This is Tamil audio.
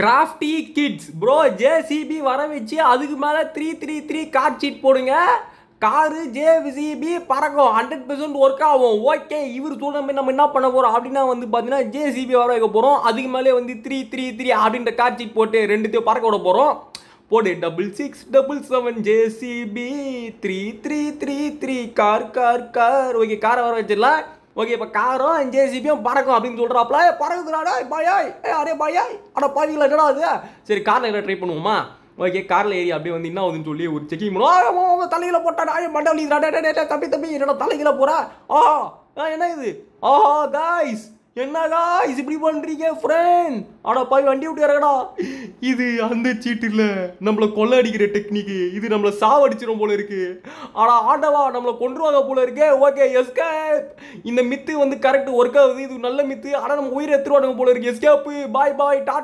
கிராஃப்டி கிட்ஸ் ப்ரோ ஜேசிபி வர வச்சு அதுக்கு மேலே three three three car seat போடுங்க காரு ஜேசிபி பறக்கும் ஹண்ட்ரட் பெர்சன்ட் ஒர்க் ஆகும் ஓகே இவர் சொல்கிற மாதிரி நம்ம என்ன பண்ண போகிறோம் அப்படின்னா வந்து பார்த்தீங்கன்னா ஜேசிபி வர வைக்க போகிறோம் அதுக்கு மேலே வந்து த்ரீ த்ரீ த்ரீ அப்படின்ற கார் சீட் போட்டு ரெண்டுத்தையும் பறக்க விட போகிறோம் போடு double six double seven JCB three three three three car car car okay காரை வர வச்சிடலாம் ஓகே இப்போ காரோ ஜேசிபியும் பறக்கும் அப்படின்னு சொல்கிறாப்ல பறக்குதுடா பாயாய் அரே பாயாய் ஆனால் பாதிக்கல என்னடா அது சரி காரில் என்ன ட்ரை பண்ணுவோமா ஓகே காரில் ஏறி அப்படியே வந்து என்ன ஆகுதுன்னு சொல்லி ஒரு செக்கிங் பண்ணுவோம் தலையில் போட்டா மண்டபம் தப்பி தப்பி என்னடா தலையில் போகிறா ஆ என்ன இது ஆஹா தாய்ஸ் என்னடா இது இப்படி பண்ணுறீங்க ஃப்ரெண்ட் ஆனா பாய் வண்டி விட்டு இறங்கடா இது அந்த சீட்டு இல்லை நம்மளை கொள்ள அடிக்கிற டெக்னிக்கு இது நம்மளை சாவடிச்சிடும் போல இருக்கு ஆனால் ஆண்டவா நம்மளை கொண்டுருவாங்க போல இருக்கே ஓகே எஸ்கேப் இந்த மித்து வந்து கரெக்ட் ஒர்க் ஆகுது இது நல்ல மித்து ஆனால் நம்ம உயிரை எடுத்துருவானுங்க போல இருக்கு எஸ்கேப்பு பாய் பாய் டாட்